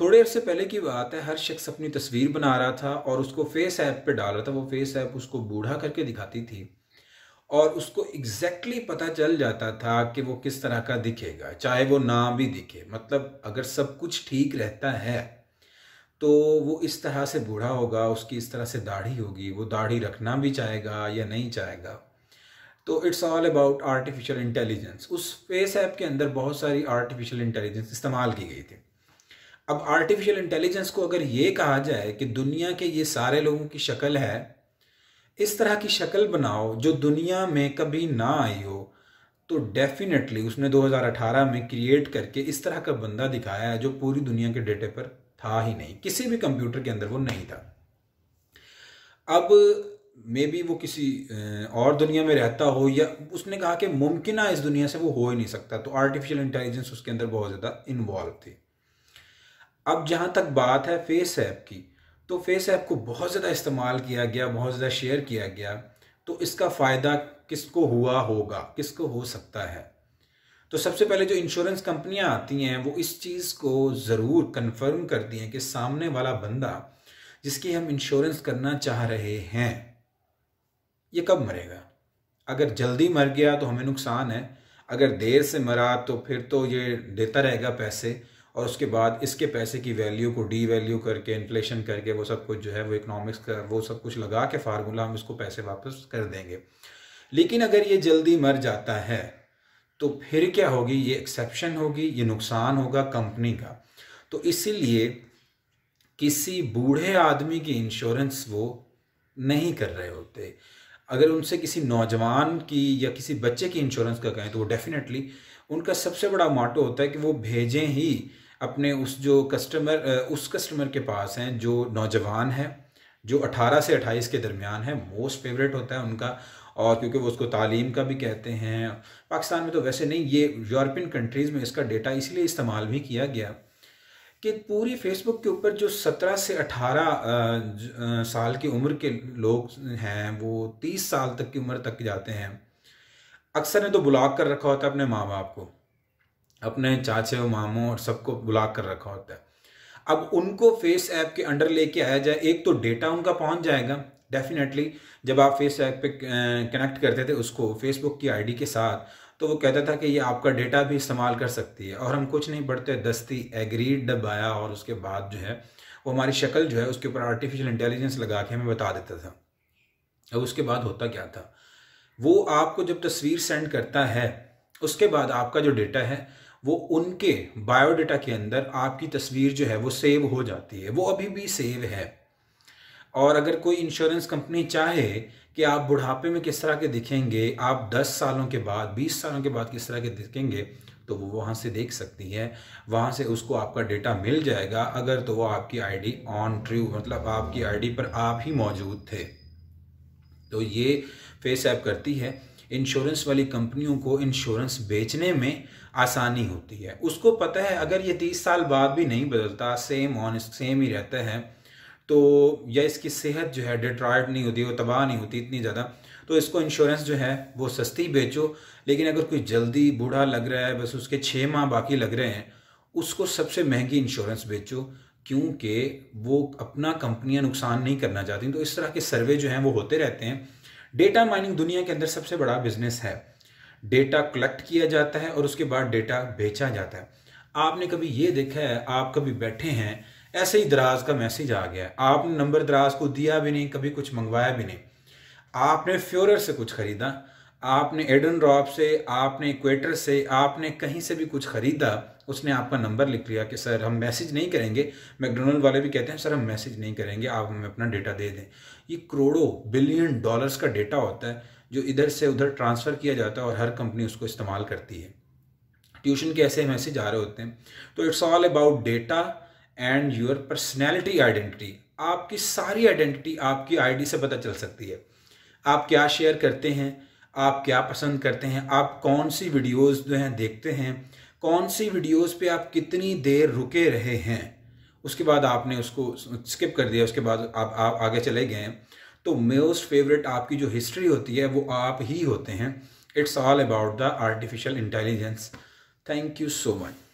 थोड़े अर्से पहले की बात है हर शख्स अपनी तस्वीर बना रहा था और उसको फेस ऐप पे डाल रहा था वो फेस ऐप उसको बूढ़ा करके दिखाती थी और उसको एग्जैक्टली exactly पता चल जाता था कि वो किस तरह का दिखेगा चाहे वो ना भी दिखे मतलब अगर सब कुछ ठीक रहता है तो वो इस तरह से बूढ़ा होगा उसकी इस तरह से दाढ़ी होगी वो दाढ़ी रखना भी चाहेगा या नहीं चाहेगा तो it's all about artificial intelligence उस फेस ऐप के अंदर बहुत सारी आर्टिफिशियल इंटेलिजेंस इस्तेमाल की गई थी अब आर्टिफिशियल इंटेलिजेंस को अगर ये कहा जाए कि दुनिया के ये सारे लोगों की शक्ल है इस तरह की शक्ल बनाओ जो दुनिया में कभी ना आई हो तो डेफिनेटली उसने 2018 में क्रिएट करके इस तरह का बंदा दिखाया है जो पूरी दुनिया के डेटे पर था ही नहीं किसी भी कंप्यूटर के अंदर वो नहीं था अब मे बी वो किसी और दुनिया में रहता हो या उसने कहा कि मुमकिन है इस दुनिया से वो हो ही नहीं सकता तो आर्टिफिशियल इंटेलिजेंस उसके अंदर बहुत ज़्यादा इन्वॉल्व थी अब जहाँ तक बात है फेस ऐप की तो फेस ऐप को बहुत ज़्यादा इस्तेमाल किया गया बहुत ज़्यादा शेयर किया गया तो इसका फ़ायदा किसको हुआ होगा किसको हो सकता है तो सबसे पहले जो इंश्योरेंस कंपनियां आती हैं वो इस चीज़ को ज़रूर कंफर्म करती हैं कि सामने वाला बंदा जिसकी हम इंश्योरेंस करना चाह रहे हैं ये कब मरेगा अगर जल्दी मर गया तो हमें नुकसान है अगर देर से मरा तो फिर तो ये देता रहेगा पैसे और उसके बाद इसके पैसे की वैल्यू को डी वैल्यू करके इन्फ्लेशन करके वो सब कुछ जो है वो इकोनॉमिक्स का वो सब कुछ लगा के फार्मूला हम इसको पैसे वापस कर देंगे लेकिन अगर ये जल्दी मर जाता है तो फिर क्या होगी ये एक्सेप्शन होगी ये नुकसान होगा कंपनी का तो इसीलिए किसी बूढ़े आदमी की इंश्योरेंस वो नहीं कर रहे होते अगर उनसे किसी नौजवान की या किसी बच्चे की इंश्योरेंस का कहें तो वो डेफिनेटली उनका सबसे बड़ा माटो होता है कि वो भेजें ही अपने उस जो कस्टमर उस कस्टमर के पास हैं जो नौजवान हैं जो 18 से 28 के दरमियान है मोस्ट फेवरेट होता है उनका और क्योंकि वो उसको तालीम का भी कहते हैं पाकिस्तान में तो वैसे नहीं ये यूरोपियन कंट्रीज़ में इसका डेटा इसलिए इस्तेमाल भी किया गया कि पूरी फेसबुक के ऊपर जो 17 से 18 साल की उम्र के लोग हैं वो 30 साल तक की उम्र तक जाते हैं अक्सर ने तो ब्लॉक कर रखा होता है अपने माँ बाप को अपने चाचे और मामों और सबको बुला कर रखा होता है अब उनको फेस ऐप के अंडर लेके आया जाए एक तो डेटा उनका पहुंच जाएगा डेफिनेटली जब आप फेस ऐप पे कनेक्ट करते थे उसको फेसबुक की आईडी के साथ तो वो कहता था कि ये आपका डेटा भी इस्तेमाल कर सकती है और हम कुछ नहीं पढ़ते दस्ती एग्रीड डबाया और उसके बाद जो है वो हमारी शक्ल जो है उसके ऊपर आर्टिफिशियल इंटेलिजेंस लगा के हमें बता देता था अब उसके बाद होता क्या था वो आपको जब तस्वीर सेंड करता है उसके बाद आपका जो डेटा है वो उनके बायोडाटा के अंदर आपकी तस्वीर जो है वो सेव हो जाती है वो अभी भी सेव है और अगर कोई इंश्योरेंस कंपनी चाहे कि आप बुढ़ापे में किस तरह के दिखेंगे आप 10 सालों के बाद 20 सालों के बाद किस तरह के दिखेंगे तो वो वहाँ से देख सकती है वहाँ से उसको आपका डेटा मिल जाएगा अगर तो वो आपकी आईडी ऑन ट्रू मतलब आपकी आईडी पर आप ही मौजूद थे तो ये फेस ऐप करती है इंश्योरेंस वाली कंपनियों को इंश्योरेंस बेचने में आसानी होती है उसको पता है अगर ये तीस साल बाद भी नहीं बदलता सेम ऑन सेम ही रहता है तो या इसकी सेहत जो है डिट्रॉयड नहीं होती वो तबाह नहीं होती इतनी ज़्यादा तो इसको इंश्योरेंस जो है वो सस्ती बेचो लेकिन अगर कोई जल्दी बूढ़ा लग रहा है बस उसके छः माह बाकी लग रहे हैं उसको सबसे महंगी इंश्योरेंस बेचो क्योंकि वो अपना कंपनियां नुकसान नहीं करना चाहती तो इस तरह के सर्वे जो हैं वो होते रहते हैं डेटा माइनिंग दुनिया के अंदर सबसे बड़ा बिजनेस है डेटा कलेक्ट किया जाता है और उसके बाद डेटा बेचा जाता है आपने कभी ये देखा है आप कभी बैठे हैं ऐसे ही दराज का मैसेज आ गया आपने नंबर दराज को दिया भी नहीं कभी कुछ मंगवाया भी नहीं आपने फ्योर से कुछ खरीदा आपने एडन रॉप से आपने इक्वेटर से आपने कहीं से भी कुछ ख़रीदा उसने आपका नंबर लिख लिया कि सर हम मैसेज नहीं करेंगे मैकडोनल्ड वाले भी कहते हैं सर हम मैसेज नहीं करेंगे आप हमें अपना डेटा दे दें ये करोड़ों बिलियन डॉलर्स का डेटा होता है जो इधर से उधर ट्रांसफ़र किया जाता है और हर कंपनी उसको इस्तेमाल करती है ट्यूशन के ऐसे मैसेज आ रहे होते हैं तो it's all about data and your personality identity आपकी सारी आइडेंटिटी आपकी आईडी से पता चल सकती है आप क्या शेयर करते हैं आप क्या पसंद करते हैं आप कौन सी वीडियोस जो हैं देखते हैं कौन सी वीडियोस पे आप कितनी देर रुके रहे हैं उसके बाद आपने उसको स्किप कर दिया उसके बाद आप आप आगे चले गए तो मोस्ट फेवरेट आपकी जो हिस्ट्री होती है वो आप ही होते हैं it's all about the artificial intelligence thank you so much